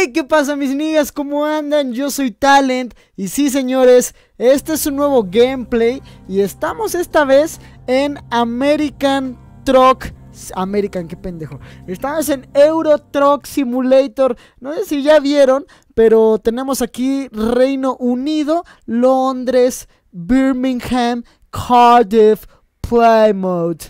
Hey, ¿qué pasa mis niñas? ¿Cómo andan? Yo soy Talent y sí señores, este es un nuevo gameplay y estamos esta vez en American Truck American, qué pendejo. Estamos en Euro Truck Simulator. No sé si ya vieron, pero tenemos aquí Reino Unido, Londres, Birmingham, Cardiff, Plymouth,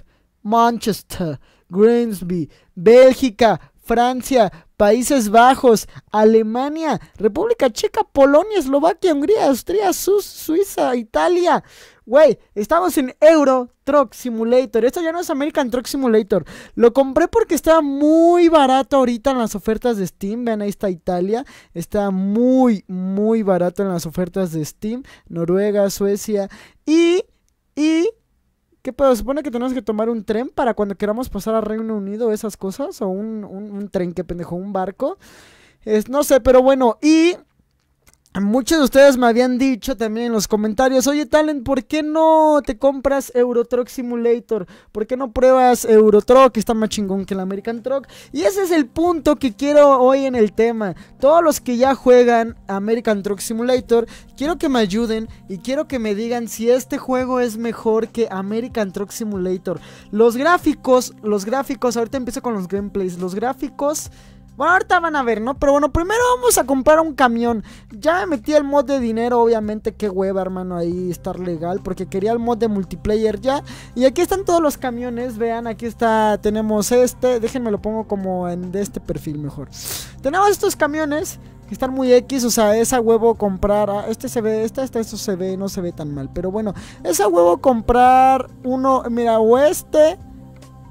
Manchester, Grimsby, Bélgica, Francia, Países Bajos, Alemania, República Checa, Polonia, Eslovaquia, Hungría, Austria, Suiza, Italia. Güey, estamos en Euro Truck Simulator. Esto ya no es American Truck Simulator. Lo compré porque estaba muy barato ahorita en las ofertas de Steam. Vean, ahí está Italia. Está muy, muy barato en las ofertas de Steam. Noruega, Suecia. y ¿Qué pedo? ¿Supone que tenemos que tomar un tren para cuando queramos pasar a Reino Unido esas cosas? ¿O un, tren que pendejo? ¿Un barco? Es, no sé, pero bueno, y Muchos de ustedes me habían dicho también en los comentarios, oye Talent, ¿por qué no te compras Truck Simulator? ¿Por qué no pruebas Eurotruck? Está más chingón que el American Truck. Y ese es el punto que quiero hoy en el tema. Todos los que ya juegan American Truck Simulator, quiero que me ayuden y quiero que me digan si este juego es mejor que American Truck Simulator. Los gráficos, los gráficos, ahorita empiezo con los gameplays, los gráficos... Bueno, ahorita van a ver, ¿no? Pero bueno, primero vamos a comprar un camión. Ya me metí el mod de dinero, obviamente. Qué hueva, hermano, ahí estar legal. Porque quería el mod de multiplayer ya. Y aquí están todos los camiones. Vean, aquí está. Tenemos este. Déjenme lo pongo como en de este perfil mejor. Tenemos estos camiones que están muy X, o sea, esa huevo comprar, ah, este se ve, este, este, esto se ve, no se ve tan mal, pero bueno, esa huevo comprar uno, mira, o este,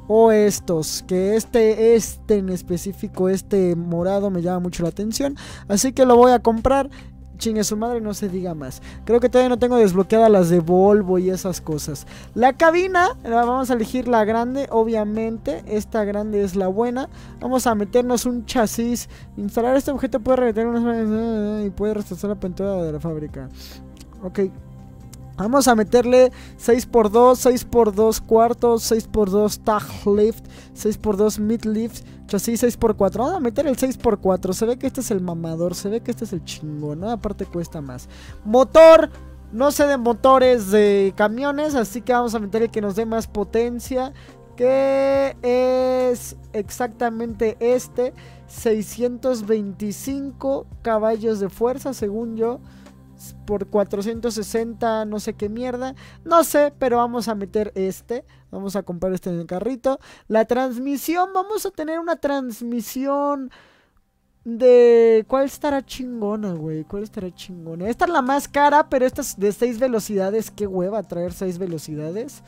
o estos, que este, este en específico, este morado me llama mucho la atención, así que lo voy a comprar. Chingue su madre, no se diga más. Creo que todavía no tengo desbloqueadas las de Volvo y esas cosas. La cabina, eh, vamos a elegir la grande, obviamente. Esta grande es la buena. Vamos a meternos un chasis. Instalar este objeto puede retener unas. y puede restaurar la pintura de la fábrica. Ok, Vamos a meterle 6x2, 6x2 cuartos, 6x2 tag lift, 6x2 mid lift, chasis 6x4. Vamos a meter el 6x4. Se ve que este es el mamador, se ve que este es el chingón. ¿no? Aparte cuesta más. Motor, no sé de motores de camiones, así que vamos a meter el que nos dé más potencia. Que es exactamente este. 625 caballos de fuerza, según yo por 460, no sé qué mierda. No sé, pero vamos a meter este. Vamos a comprar este en el carrito. La transmisión, vamos a tener una transmisión de... ¿Cuál estará chingona, güey? ¿Cuál estará chingona? Esta es la más cara, pero esta es de 6 velocidades. Qué hueva traer 6 velocidades.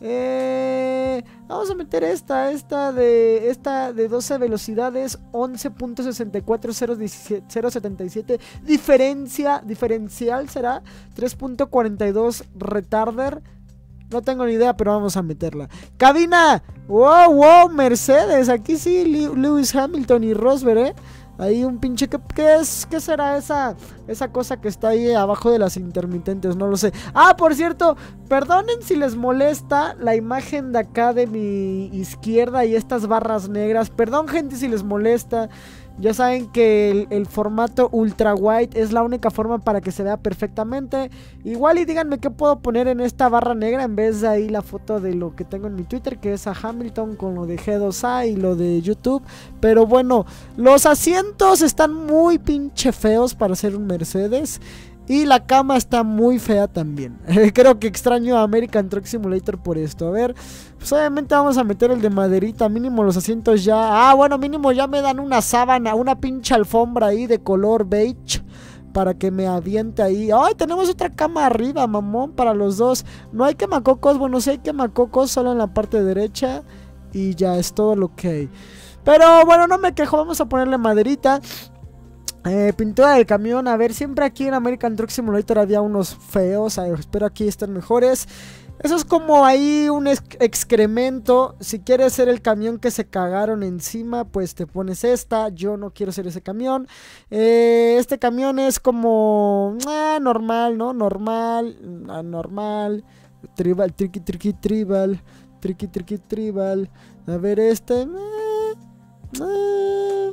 Eh, vamos a meter esta, esta de esta de 12 velocidades, 11.64077 diferencia diferencial será 3.42 retarder. No tengo ni idea, pero vamos a meterla. Cabina. Wow, wow, Mercedes. Aquí sí Lewis Hamilton y Rosberg, eh. Ahí un pinche ¿qué, es? ¿Qué será esa esa cosa que está ahí abajo de las intermitentes? No lo sé. Ah, por cierto, perdonen si les molesta la imagen de acá de mi izquierda y estas barras negras. Perdón, gente, si les molesta. Ya saben que el, formato ultra white es la única forma para que se vea perfectamente. Igual y díganme qué puedo poner en esta barra negra en vez de ahí la foto de lo que tengo en mi Twitter, que es a Hamilton con lo de G2A y lo de YouTube. Pero bueno, los asientos están muy pinche feos para ser un Mercedes. Y la cama está muy fea también. Creo que extraño a American Truck Simulator por esto. A ver, pues obviamente vamos a meter el de maderita. Mínimo los asientos ya. Ah, bueno, mínimo ya me dan una sábana, una pinche alfombra ahí de color beige para que me aviente ahí. ¡Ay, tenemos otra cama arriba, mamón! Para los dos. No hay quemacocos. Bueno, sí hay quemacocos, solo en la parte derecha. Y ya es todo lo que hay. Pero bueno, no me quejo. Vamos a ponerle maderita. Eh, pintura del camión, a ver, siempre aquí en American Truck Simulator había unos feos, ah, espero aquí estén mejores. Eso es como ahí un excremento, si quieres ser el camión que se cagaron encima, pues te pones esta, yo no quiero ser ese camión. Eh, este camión es como ah, normal, ¿no? Normal, normal, tribal, triqui, triqui, tribal, triqui, triqui, tribal. A ver este... Eh,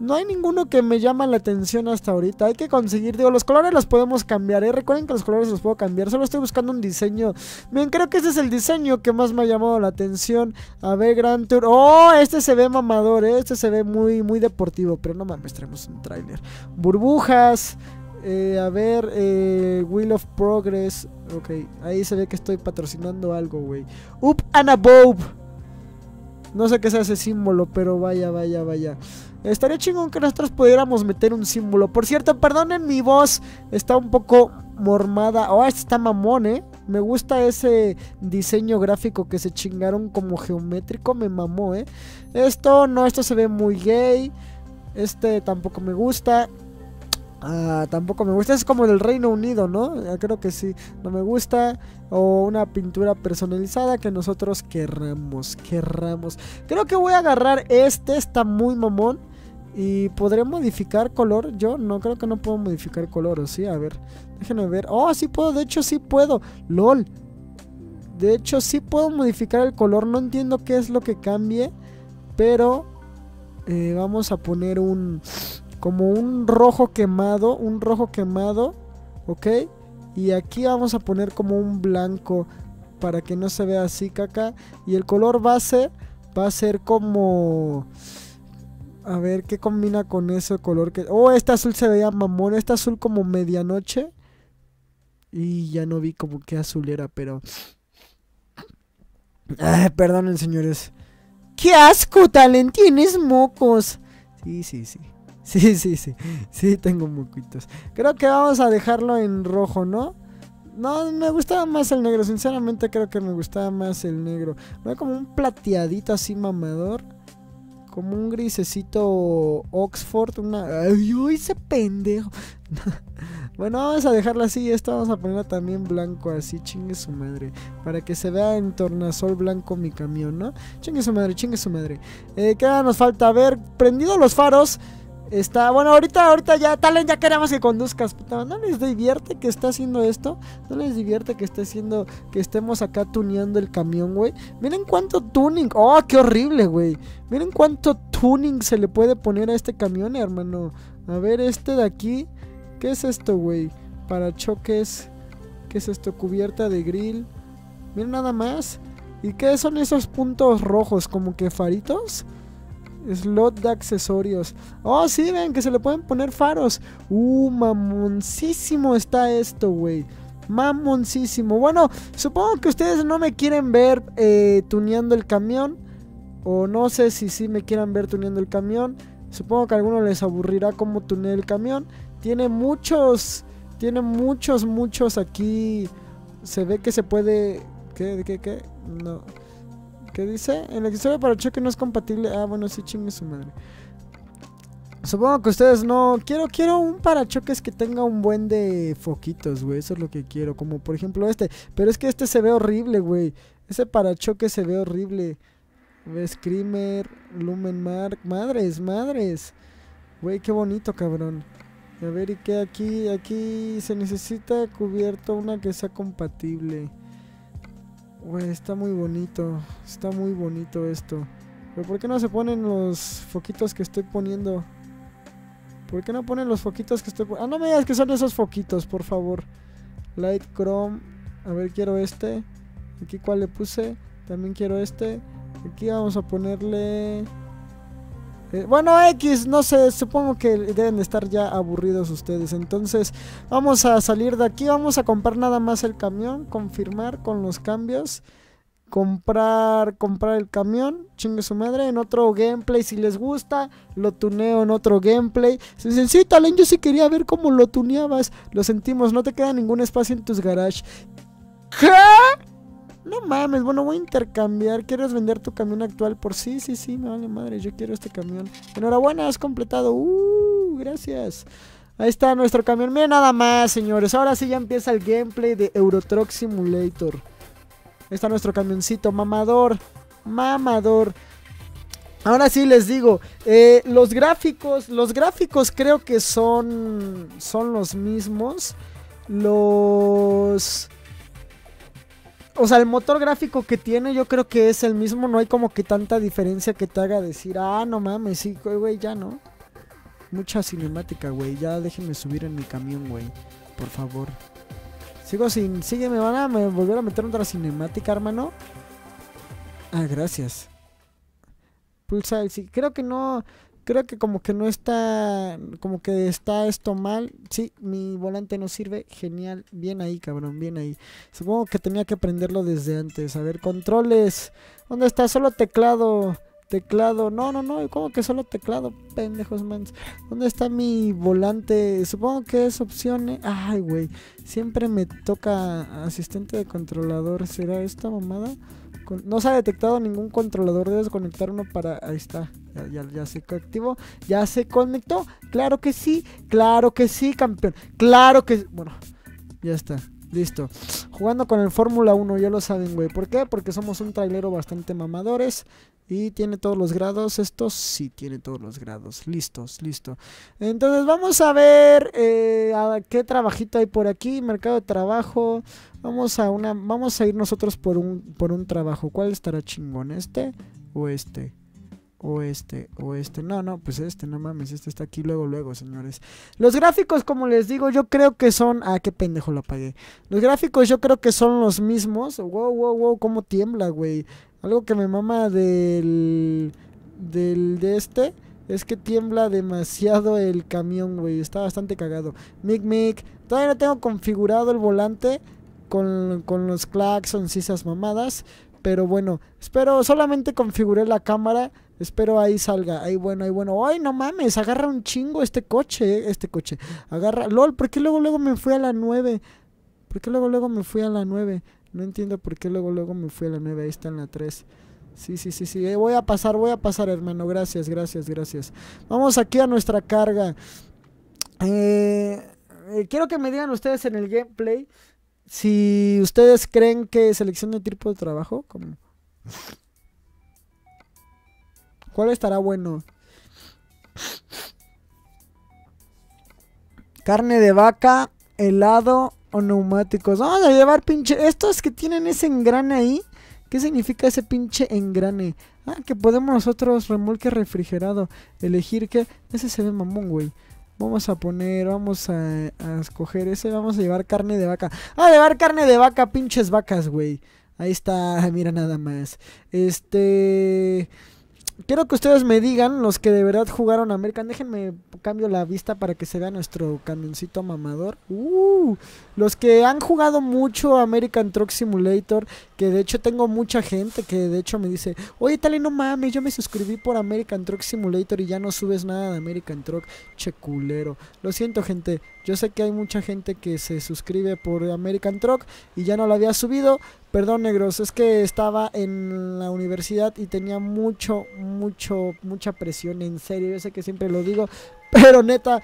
no hay ninguno que me llama la atención hasta ahorita. Hay que conseguir, digo, los colores los podemos cambiar, ¿eh? Recuerden que los colores los puedo cambiar. Solo estoy buscando un diseño. Bien, creo que ese es el diseño que más me ha llamado la atención. A ver, Grand Tour. ¡Oh! Este se ve mamador, ¿eh? Este se ve muy, muy deportivo. Pero no mames, traemos un trailer Burbujas. Eh, a ver, eh, Wheel of Progress. Ok, ahí se ve que estoy patrocinando algo, güey. Up and above. No sé qué sea ese símbolo, pero vaya, vaya, vaya. Estaría chingón que nosotros pudiéramos meter un símbolo. Por cierto, perdonen mi voz. Está un poco mormada. Oh, esta está mamón, eh. Me gusta ese diseño gráfico que se chingaron como geométrico. Me mamó, eh. Esto no, esto se ve muy gay. Este tampoco me gusta. Ah, tampoco me gusta. Es como el Reino Unido, ¿no? Ah, creo que sí. No me gusta. O una pintura personalizada que nosotros querramos. Querramos. Creo que voy a agarrar este. Está muy mamón. Y podré modificar color. Yo no creo que no puedo modificar color. ¿o sí? A ver. Déjenme ver. Oh, sí puedo. De hecho, sí puedo. LOL. De hecho, sí puedo modificar el color. No entiendo qué es lo que cambie. Pero... Eh, vamos a poner un como un rojo quemado, un rojo quemado, ¿ok? Y aquí vamos a poner como un blanco para que no se vea así caca. Y el color base va a ser como... A ver, ¿qué combina con ese color? Que... Oh, este azul se veía mamón, este azul como medianoche. Y ya no vi como qué azul era, pero... Ay, perdonen, señores. ¡Qué asco, Talen! ¡Tienes mocos! Sí, sí, sí. Sí, sí, sí. Sí, tengo mocuitos. Creo que vamos a dejarlo en rojo, ¿no? No, me gustaba más el negro. Sinceramente creo que me gustaba más el negro. No como un plateadito así mamador. Como un grisecito Oxford. Una... ¡Ay, uy, ese pendejo! bueno, vamos a dejarlo así. Esto vamos a ponerla también blanco así. Chingue su madre. Para que se vea en tornasol blanco mi camión, ¿no? Chingue su madre, chingue su madre. Eh, ¿Qué nos falta? A ver, prendido los faros. Está, bueno, ahorita, ahorita ya, Talen, ya queremos que conduzcas. Puta, no les divierte que está haciendo esto. No les divierte que esté haciendo, que estemos acá tuneando el camión, güey. Miren cuánto tuning. Oh, qué horrible, güey. Miren cuánto tuning se le puede poner a este camión, hermano. A ver, este de aquí. ¿Qué es esto, güey? Para choques. ¿Qué es esto? Cubierta de grill. Miren nada más. ¿Y qué son esos puntos rojos? ¿Como que faritos? Slot de accesorios. Oh, sí, ven que se le pueden poner faros. Uh, mamoncísimo está esto, güey. Mamoncísimo. Bueno, supongo que ustedes no me quieren ver eh, tuneando el camión. O no sé si sí me quieran ver tuneando el camión. Supongo que a alguno les aburrirá cómo tunear el camión. Tiene muchos. Tiene muchos, muchos aquí. Se ve que se puede. ¿Qué? ¿Qué? ¿Qué? No. ¿Qué dice? El accesorio para choque no es compatible. Ah, bueno, sí, chingue su madre. Supongo que ustedes no. Quiero, quiero un parachoques que tenga un buen de foquitos, güey. Eso es lo que quiero. Como por ejemplo este. Pero es que este se ve horrible, güey. Ese parachoque se ve horrible. Screamer, Lumen Mark. Madres, madres. Güey, qué bonito, cabrón. A ver, ¿y qué aquí? Aquí se necesita cubierto una que sea compatible. Güey, está muy bonito. Está muy bonito esto. Pero ¿por qué no se ponen los foquitos que estoy poniendo? ¿Por qué no ponen los foquitos que estoy poniendo? Ah, no me digas que son esos foquitos, por favor. Light Chrome. A ver, quiero este. Aquí cuál le puse. También quiero este. Aquí vamos a ponerle... Eh, bueno, X, no sé, supongo que deben estar ya aburridos ustedes. Entonces, vamos a salir de aquí, vamos a comprar nada más el camión, confirmar con los cambios. Comprar, comprar el camión, chingue su madre, en otro gameplay si les gusta, lo tuneo en otro gameplay. Si sí, Talen, yo sí quería ver cómo lo tuneabas, lo sentimos, no te queda ningún espacio en tus garage. ¿Qué? No mames, bueno, voy a intercambiar. ¿Quieres vender tu camión actual por sí? Sí, sí, me vale madre, yo quiero este camión. Enhorabuena, has completado. Uh, gracias. Ahí está nuestro camión. Miren nada más, señores. Ahora sí ya empieza el gameplay de Eurotruck Simulator. Ahí está nuestro camioncito, mamador. Mamador. Ahora sí les digo, eh, los gráficos, los gráficos creo que son, son los mismos. Los o sea, el motor gráfico que tiene yo creo que es el mismo, no hay como que tanta diferencia que te haga decir, ah, no mames, sí, güey, ya no. Mucha cinemática, güey, ya déjenme subir en mi camión, güey, por favor. Sigo sin, sigue, me van a volver a meter otra cinemática, hermano. Ah, gracias. Pulsa el sí, creo que no, creo que como que no está, como que está esto mal. Sí, mi volante no sirve. Genial, bien ahí, cabrón, bien ahí. Supongo que tenía que aprenderlo desde antes. A ver, controles. ¿Dónde está? Solo teclado. Teclado, no, no, no, ¿Cómo que solo teclado, pendejos man. ¿Dónde está mi volante? Supongo que es opción. E. Ay, güey, siempre me toca asistente de controlador. ¿Será esta mamada? No se ha detectado ningún controlador de conectar uno para... Ahí está. Ya, se activó. Ya se conectó. Claro que sí. Claro que sí, campeón. Claro que... Bueno, ya está. Listo. Jugando con el Fórmula 1, ya lo saben, güey. ¿Por qué? Porque somos un trailero bastante mamadores. Y tiene todos los grados. esto sí tiene todos los grados. Listos, listo. Entonces vamos a ver eh, qué trabajito hay por aquí. Mercado de trabajo. Vamos a una. Vamos a ir nosotros por un, por un trabajo. ¿Cuál estará chingón? ¿Este o este? o este, o este. No, no, pues este, no mames, este está aquí luego, luego, señores. Los gráficos, como les digo, yo creo que son. Ah, qué pendejo lo apagué. Los gráficos yo creo que son los mismos. Wow, wow, wow, cómo tiembla, güey. Algo que me mama del. del de este. Es que tiembla demasiado el camión, güey. Está bastante cagado. Mic, mic. Todavía no tengo configurado el volante con, con los claxons y esas mamadas. Pero bueno, espero, solamente configure la cámara. Espero ahí salga. Ahí bueno, ahí bueno. Ay, no mames, agarra un chingo este coche, eh, este coche. Agarra. LOL, ¿por qué luego luego me fui a la 9? ¿Por qué luego luego me fui a la 9? No entiendo por qué luego luego me fui a la 9. Ahí está en la 3. Sí, sí, sí, sí. Eh, voy a pasar, voy a pasar, hermano. Gracias, gracias, gracias. Vamos aquí a nuestra carga. Eh, quiero que me digan ustedes en el gameplay si ustedes creen que de tipo de trabajo, como... ¿Cuál estará bueno? Carne de vaca, helado o neumáticos. Vamos a llevar pinche... Estos que tienen ese engrane ahí. ¿Qué significa ese pinche engrane? Ah, que podemos nosotros remolque refrigerado. Elegir que... Ese se ve mamón, güey. Vamos a poner, vamos a, escoger ese. Vamos a llevar carne de vaca. ¡Ah, llevar carne de vaca! Pinches vacas, güey. Ahí está, mira nada más. Este. Quiero que ustedes me digan, los que de verdad jugaron a American. Déjenme cambio la vista para que se vea nuestro camioncito mamador. ¡Uh! Los que han jugado mucho American Truck Simulator, que de hecho tengo mucha gente que de hecho me dice, oye y no mames, yo me suscribí por American Truck Simulator y ya no subes nada de American Truck, che culero. Lo siento gente, yo sé que hay mucha gente que se suscribe por American Truck y ya no lo había subido. Perdón negros, es que estaba en la universidad y tenía mucho, mucho, mucha presión, en serio, yo sé que siempre lo digo, pero neta...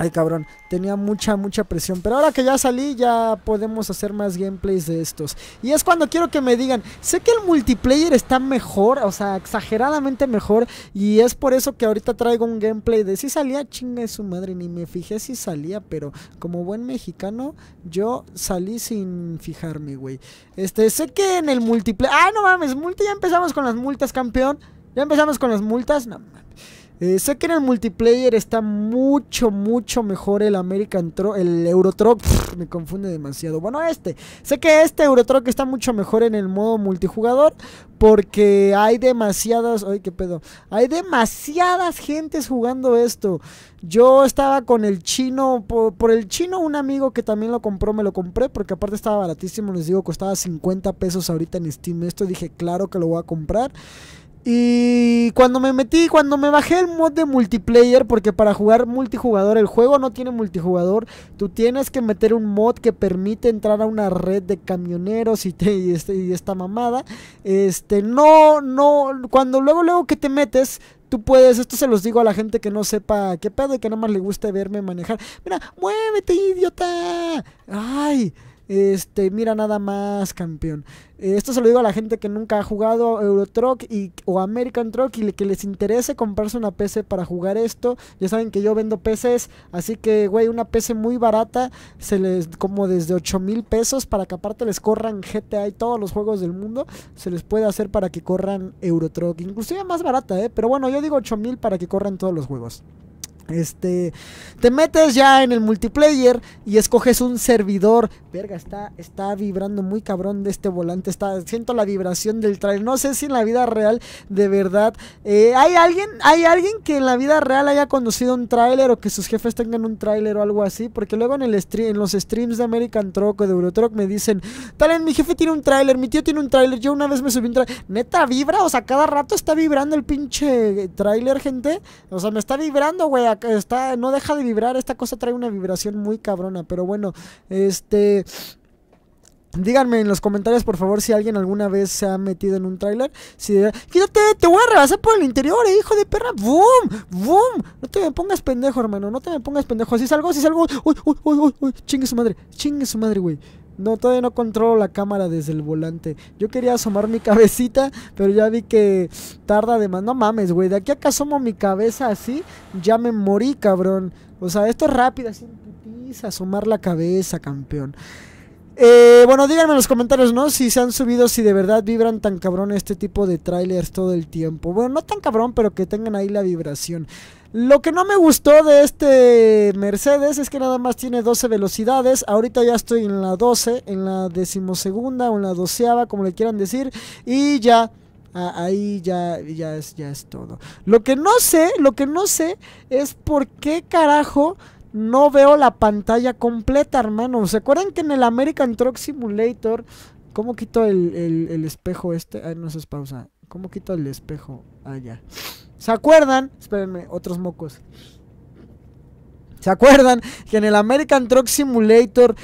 Ay, cabrón, tenía mucha, mucha presión. Pero ahora que ya salí, ya podemos hacer más gameplays de estos. Y es cuando quiero que me digan, sé que el multiplayer está mejor, o sea, exageradamente mejor. Y es por eso que ahorita traigo un gameplay de si salía, chinga su madre, ni me fijé si salía. Pero como buen mexicano, yo salí sin fijarme, güey. Este, sé que en el multiplayer... Ah, no mames, multi ya empezamos con las multas, campeón. Ya empezamos con las multas, no mames. Eh, sé que en el multiplayer está mucho, mucho mejor el American Truck, el Eurotruck, me confunde demasiado. Bueno, este, sé que este Eurotruck está mucho mejor en el modo multijugador porque hay demasiadas, ay, qué pedo, hay demasiadas gentes jugando esto. Yo estaba con el chino, por, el chino un amigo que también lo compró, me lo compré porque aparte estaba baratísimo, les digo, costaba 50 pesos ahorita en Steam. Esto dije, claro que lo voy a comprar. Y cuando me metí, cuando me bajé el mod de multiplayer, porque para jugar multijugador el juego no tiene multijugador, tú tienes que meter un mod que permite entrar a una red de camioneros este, y, esta mamada. Este, no, no, cuando luego, luego que te metes, tú puedes, esto se los digo a la gente que no sepa qué pedo y que nada más le guste verme manejar. Mira, muévete, idiota. Ay. Este, mira nada más, campeón. Eh, esto se lo digo a la gente que nunca ha jugado Eurotruck y, o American Truck y que les interese comprarse una PC para jugar esto. Ya saben que yo vendo PCs, así que, güey, una PC muy barata, se les como desde 8 mil pesos para que aparte les corran GTA y todos los juegos del mundo, se les puede hacer para que corran Euro Truck, Inclusive más barata, ¿eh? Pero bueno, yo digo 8 mil para que corran todos los juegos. Este, te metes ya en el multiplayer y escoges un servidor. Verga, está, está vibrando muy cabrón de este volante. Está, siento la vibración del trailer. No sé si en la vida real, de verdad, eh, hay alguien, hay alguien que en la vida real haya conducido un trailer o que sus jefes tengan un trailer o algo así. Porque luego en el en los streams de American Truck o de Eurotruck me dicen, Talen, mi jefe tiene un trailer, mi tío tiene un trailer, Yo una vez me subí un trailer Neta vibra, o sea, cada rato está vibrando el pinche trailer, gente. O sea, me está vibrando, güey está, no deja de vibrar, esta cosa trae una vibración muy cabrona, pero bueno, este... Díganme en los comentarios, por favor, si alguien alguna vez se ha metido en un tráiler. Si de... te voy a rebasar por el interior, eh, hijo de perra. Boom, boom No te me pongas pendejo, hermano. No te me pongas pendejo. Si salgo, si salgo. Chingue su madre. Chingue su madre, güey. No, todavía no controlo la cámara desde el volante. Yo quería asomar mi cabecita, pero ya vi que tarda de más. No mames, güey. De aquí a asomo mi cabeza así, ya me morí, cabrón. O sea, esto es rápido, así asomar la cabeza, campeón. Eh, bueno, díganme en los comentarios, ¿no? Si se han subido, si de verdad vibran tan cabrón este tipo de trailers todo el tiempo. Bueno, no tan cabrón, pero que tengan ahí la vibración. Lo que no me gustó de este Mercedes es que nada más tiene 12 velocidades. Ahorita ya estoy en la 12, en la decimosegunda o en la doceava, como le quieran decir. Y ya ahí ya, ya, es, ya es todo. Lo que no sé, lo que no sé es por qué carajo no veo la pantalla completa, hermano. ¿Se acuerdan que en el American Truck Simulator, cómo quito el, espejo este? Ay, no se pausa. ¿Cómo quito el espejo? Ah, ya. ¿Se acuerdan? Espérenme, otros mocos. ¿Se acuerdan que en el American Truck Simulator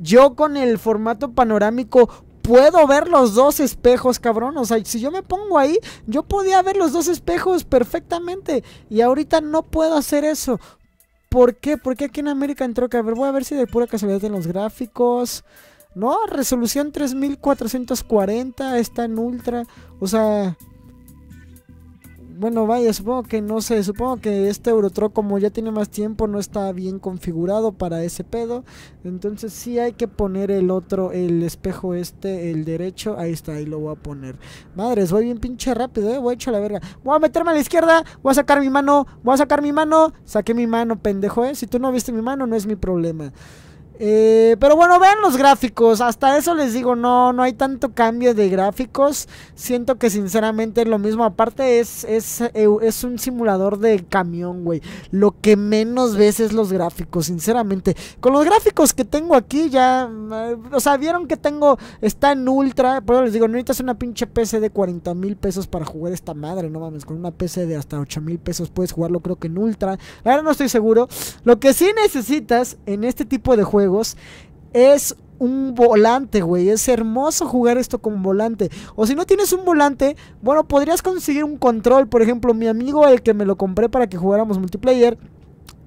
yo con el formato panorámico puedo ver los dos espejos, cabrón? O sea, si yo me pongo ahí, yo podía ver los dos espejos perfectamente. Y ahorita no puedo hacer eso. ¿Por qué? Porque aquí en American Truck, a ver, voy a ver si de pura casualidad en los gráficos. No, resolución 3440, está en ultra. O sea, bueno, vaya, supongo que no sé, supongo que este Eurotro como ya tiene más tiempo no está bien configurado para ese pedo. Entonces sí hay que poner el otro, el espejo este, el derecho, ahí está, ahí lo voy a poner. Madres, voy bien pinche rápido, eh, voy hecho la verga. Voy a meterme a la izquierda, voy a sacar mi mano, voy a sacar mi mano, saqué mi mano, pendejo, eh. Si tú no viste mi mano, no es mi problema. Eh, pero bueno, vean los gráficos. Hasta eso les digo, no, no hay tanto cambio de gráficos. Siento que sinceramente es lo mismo. Aparte es, es, un simulador de camión, güey. Lo que menos ves es los gráficos, sinceramente. Con los gráficos que tengo aquí ya... Eh, o sea, vieron que tengo... Está en ultra. Por eso les digo, necesitas una pinche PC de 40 mil pesos para jugar esta madre. No mames, con una PC de hasta 8 mil pesos puedes jugarlo creo que en ultra. Ahora no estoy seguro. Lo que sí necesitas en este tipo de juegos es un volante, güey. Es hermoso jugar esto con volante. O si no tienes un volante, bueno, podrías conseguir un control. Por ejemplo, mi amigo, el que me lo compré para que jugáramos multiplayer.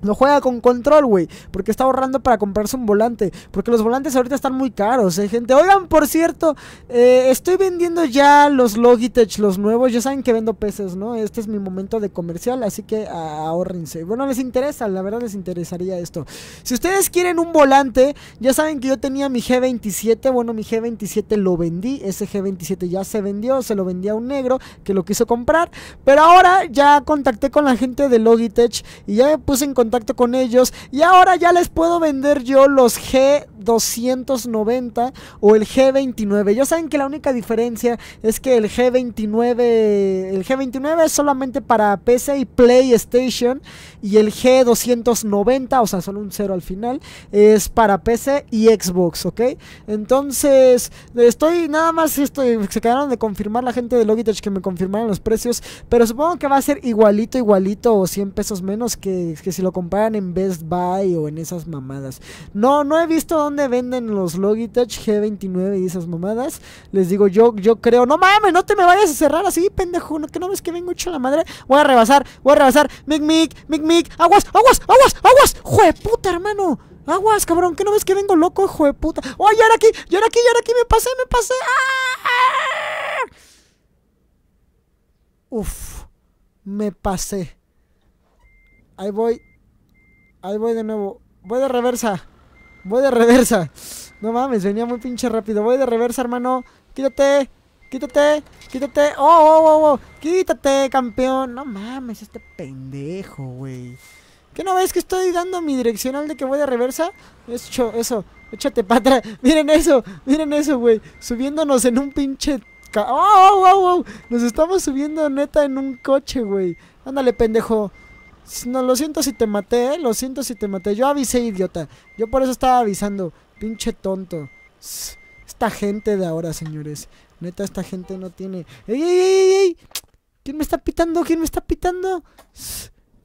No juega con control, güey. Porque está ahorrando para comprarse un volante. Porque los volantes ahorita están muy caros, eh, gente. Oigan, por cierto, eh, estoy vendiendo ya los Logitech, los nuevos. Ya saben que vendo peces, ¿no? Este es mi momento de comercial, así que ah, ahorrense. Bueno, les interesa, la verdad les interesaría esto. Si ustedes quieren un volante, ya saben que yo tenía mi G27. Bueno, mi G27 lo vendí. Ese G27 ya se vendió, se lo vendí a un negro que lo quiso comprar. Pero ahora ya contacté con la gente de Logitech y ya me puse en contacto contacto con ellos y ahora ya les puedo vender yo los G 290 o el G29. Ya saben que la única diferencia es que el G29, el G29 es solamente para PC y PlayStation y el G290, o sea, solo un cero al final, es para PC y Xbox, ¿ok? Entonces, estoy nada más, estoy, se quedaron de confirmar la gente de Logitech que me confirmaron los precios, pero supongo que va a ser igualito, igualito o 100 pesos menos que, que si lo comparan en Best Buy o en esas mamadas. No, no he visto dónde venden los Logitech G29 y esas mamadas. Les digo, yo, yo creo, no mames, no te me vayas a cerrar así, pendejo. que no ves que vengo hecho la madre. Voy a rebasar, voy a rebasar. Mic, mic, mic, mic. Aguas, aguas, aguas, aguas. de puta, hermano. Aguas, cabrón, que no ves que vengo loco, hijo de puta. ¡Oh, ya era aquí! ¡Ya era aquí! ¡Ya era aquí! ¡Me pasé! ¡Me pasé! ¡Ah! Uf, me pasé. Ahí voy. Ahí voy de nuevo. Voy de reversa. Voy de reversa. No mames, venía muy pinche rápido. Voy de reversa, hermano. Quítate. Quítate. Quítate. Oh, oh, oh, oh. Quítate, campeón. No mames, este pendejo, güey. ¿Qué no ves que estoy dando mi direccional de que voy de reversa? Eso, eso. Échate para atrás. Miren eso. Miren eso, güey. Subiéndonos en un pinche... oh, oh, oh, oh. Nos estamos subiendo neta en un coche, güey. Ándale, pendejo. No, lo siento si te maté, ¿eh? lo siento si te maté. Yo avisé, idiota. Yo por eso estaba avisando. Pinche tonto. Esta gente de ahora, señores. Neta, esta gente no tiene... ¡Ey, ey, ey, ey! ¿Quién me está pitando? ¿Quién me está pitando?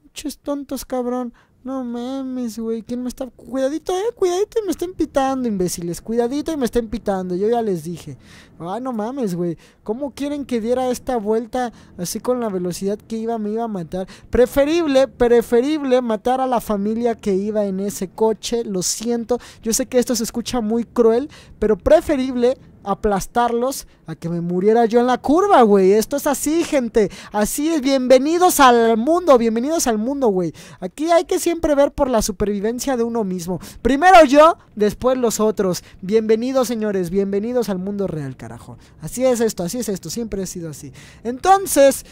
Pinches tontos, cabrón. No mames, güey, ¿quién me está...? Cuidadito, eh, cuidadito y me estén pitando, imbéciles. Cuidadito y me estén pitando, yo ya les dije. Ay, no mames, güey. ¿Cómo quieren que diera esta vuelta así con la velocidad que iba? Me iba a matar. Preferible, preferible matar a la familia que iba en ese coche. Lo siento. Yo sé que esto se escucha muy cruel, pero preferible aplastarlos a que me muriera yo en la curva, güey. Esto es así, gente. Así es. Bienvenidos al mundo, bienvenidos al mundo, güey. Aquí hay que siempre ver por la supervivencia de uno mismo. Primero yo, después los otros. Bienvenidos, señores. Bienvenidos al mundo real, carajo. Así es esto, así es esto. Siempre ha sido así. Entonces...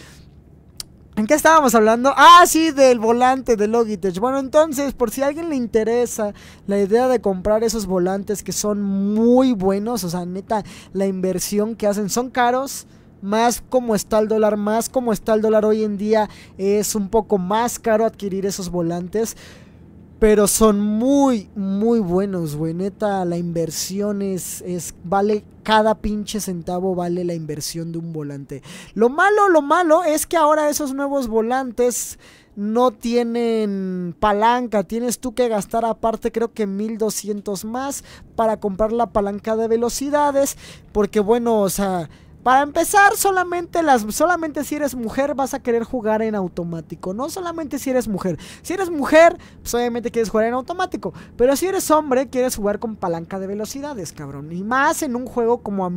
¿En qué estábamos hablando? Ah, sí, del volante de Logitech. Bueno, entonces, por si a alguien le interesa la idea de comprar esos volantes que son muy buenos, o sea, neta, la inversión que hacen, son caros, más como está el dólar, más como está el dólar hoy en día, es un poco más caro adquirir esos volantes. Pero son muy, muy buenos, güey. Neta, la inversión es, es. Vale, cada pinche centavo vale la inversión de un volante. Lo malo, lo malo es que ahora esos nuevos volantes no tienen palanca. Tienes tú que gastar aparte, creo que 1200 más para comprar la palanca de velocidades. Porque, bueno, o sea para empezar, solamente, las, solamente si eres mujer vas a querer jugar en automático. No solamente si eres mujer. Si eres mujer, pues obviamente quieres jugar en automático. Pero si eres hombre, quieres jugar con palanca de velocidades, cabrón. Y más en un juego como,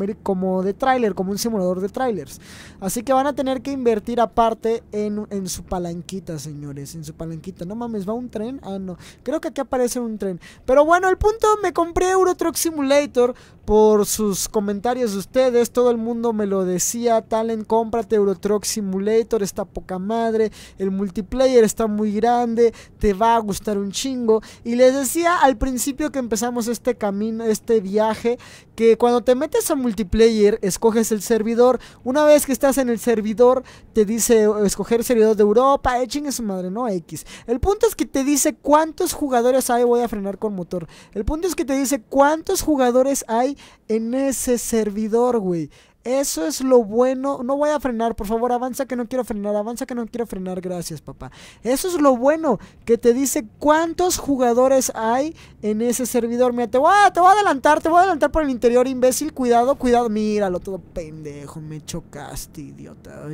de tráiler, como un simulador de trailers. Así que van a tener que invertir aparte en, en su palanquita, señores. En su palanquita. No mames, ¿va un tren? Ah, no. Creo que aquí aparece un tren. Pero bueno, el punto, me compré Euro Truck Simulator por sus comentarios de ustedes. Todo el mundo me lo decía, Talent, cómprate Eurotruck Simulator, está poca madre, el multiplayer está muy grande, te va a gustar un chingo. Y les decía al principio que empezamos este camino, este viaje, que cuando te metes a multiplayer, escoges el servidor. Una vez que estás en el servidor, te dice escoger servidor de Europa, echen chingue su madre, no X. El punto es que te dice cuántos jugadores hay, voy a frenar con motor. El punto es que te dice cuántos jugadores hay en ese servidor, güey. Eso es lo bueno. No voy a frenar, por favor, avanza que no quiero frenar, avanza que no quiero frenar, gracias papá. Eso es lo bueno, que te dice cuántos jugadores hay en ese servidor. Mira, te voy a, a adelantar, te voy a adelantar por el interior, imbécil, cuidado, cuidado. Míralo, todo pendejo, me chocaste, idiota.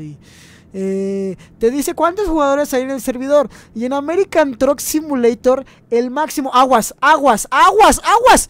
Eh, te dice cuántos jugadores hay en el servidor. Y en American Truck Simulator, el máximo. Aguas, aguas, aguas, aguas.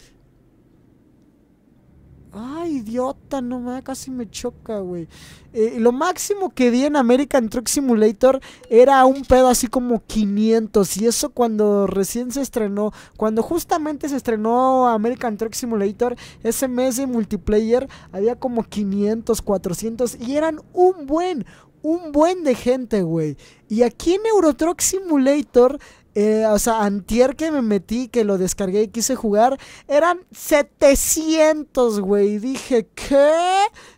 Ay, idiota, no me casi me choca, güey. Eh, lo máximo que di en American Truck Simulator era un pedo así como 500. Y eso cuando recién se estrenó. Cuando justamente se estrenó American Truck Simulator, ese mes de multiplayer había como 500, 400. Y eran un buen, un buen de gente, güey. Y aquí en Eurotruck Simulator eh, o sea, antier que me metí, que lo descargué y quise jugar, eran 700, güey. Dije, ¿qué?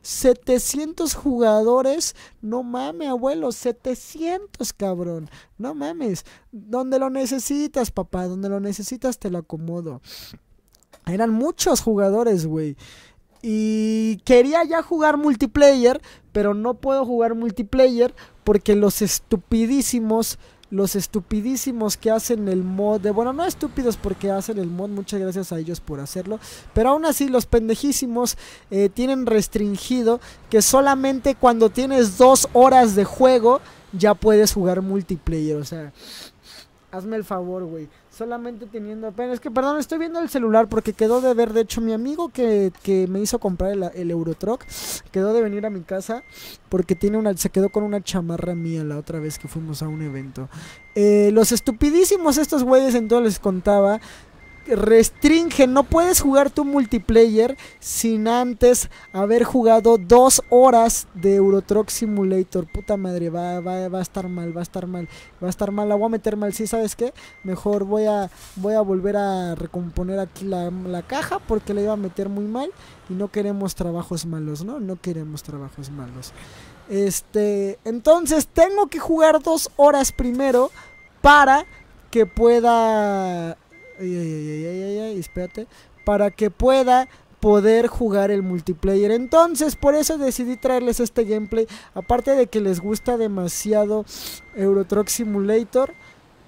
700 jugadores. No mames, abuelo, 700, cabrón. No mames. Donde lo necesitas, papá, donde lo necesitas te lo acomodo. Eran muchos jugadores, güey. Y quería ya jugar multiplayer, pero no puedo jugar multiplayer porque los estupidísimos los estupidísimos que hacen el mod de bueno no estúpidos porque hacen el mod muchas gracias a ellos por hacerlo pero aún así los pendejísimos eh, tienen restringido que solamente cuando tienes dos horas de juego ya puedes jugar multiplayer o sea hazme el favor güey solamente teniendo apenas. que, perdón, estoy viendo el celular porque quedó de ver. De hecho, mi amigo que, que me hizo comprar el, el Eurotruck quedó de venir a mi casa porque tiene una, se quedó con una chamarra mía la otra vez que fuimos a un evento. Eh, los estupidísimos estos güeyes, entonces les contaba, restringe, no puedes jugar tu multiplayer sin antes haber jugado dos horas de Truck Simulator. Puta madre, va, va, a estar mal, va a estar mal, va a estar mal, la voy a meter mal. Si ¿Sí, sabes qué, mejor voy a, voy a volver a recomponer aquí la, la caja porque la iba a meter muy mal y no queremos trabajos malos, ¿no? No queremos trabajos malos. Este, entonces tengo que jugar dos horas primero para que pueda Ay, ay, ay, espérate. Para que pueda poder jugar el multiplayer. Entonces, por eso decidí traerles este gameplay. Aparte de que les gusta demasiado Eurotruck Simulator.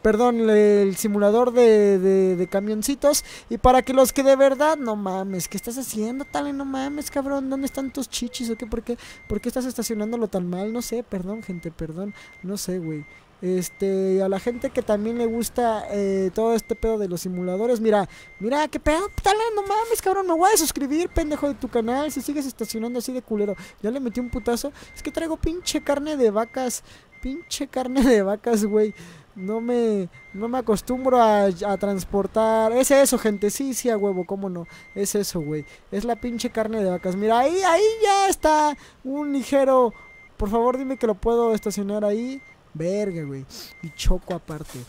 Perdón, el simulador de, camioncitos. Y para que los que de verdad, no mames, ¿qué estás haciendo, tal? No mames, cabrón, ¿dónde están tus chichis? ¿O qué? ¿Por qué, por qué estás estacionándolo tan mal? No sé, perdón, gente, perdón. No sé, güey. Este, a la gente que también le gusta eh, todo este pedo de los simuladores, mira, mira, qué pedo, tal? no mames, cabrón, me voy a suscribir, pendejo de tu canal, si sigues estacionando así de culero. Ya le metí un putazo, es que traigo pinche carne de vacas, pinche carne de vacas, güey. No me, no me acostumbro a, a, transportar. Es eso, gente. Sí, sí, a huevo, cómo no. Es eso, güey. Es la pinche carne de vacas. Mira, ahí, ahí ya está un ligero. Por favor, dime que lo puedo estacionar ahí. Verga, güey. Y choco aparte.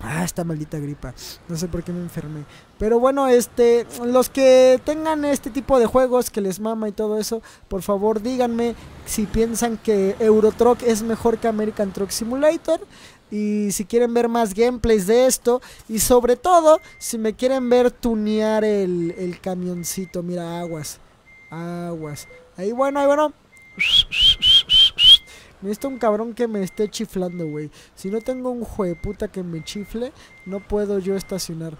Ah, esta maldita gripa. No sé por qué me enfermé. Pero bueno, este, los que tengan este tipo de juegos que les mama y todo eso, por favor díganme si piensan que Eurotruck es mejor que American Truck Simulator. Y si quieren ver más gameplays de esto. Y sobre todo, si me quieren ver tunear el, el camioncito. Mira, aguas. Aguas. Ahí bueno, ahí bueno. Necesito un cabrón que me esté chiflando, güey. Si no tengo un de puta que me chifle, no puedo yo estacionar.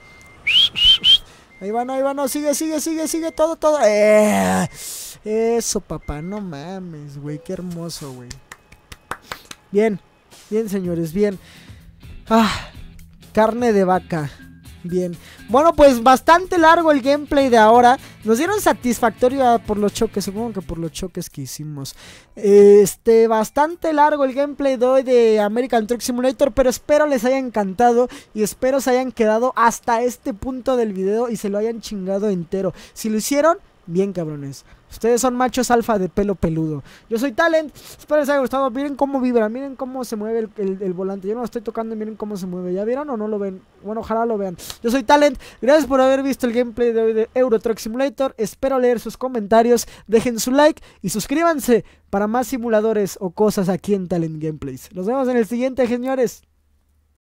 Ahí van, ahí van. no, sigue, sigue, sigue, sigue, todo, todo. Eh, eso, papá, no mames, güey, qué hermoso, güey. Bien, bien, señores, bien. Ah, carne de vaca. Bien. Bueno, pues bastante largo el gameplay de ahora. Nos dieron satisfactoria ah, por los choques, supongo que por los choques que hicimos. Este, bastante largo el gameplay de hoy de American Truck Simulator, pero espero les haya encantado y espero se hayan quedado hasta este punto del video y se lo hayan chingado entero. Si lo hicieron, bien cabrones. Ustedes son machos alfa de pelo peludo. Yo soy Talent. Espero les haya gustado. Miren cómo vibra. Miren cómo se mueve el, volante. Yo no lo estoy tocando. Miren cómo se mueve. ¿Ya vieron o no lo ven? Bueno, ojalá lo vean. Yo soy Talent. Gracias por haber visto el gameplay de hoy de Euro Truck Simulator. Espero leer sus comentarios. Dejen su like y suscríbanse para más simuladores o cosas aquí en Talent Gameplays. Nos vemos en el siguiente, señores.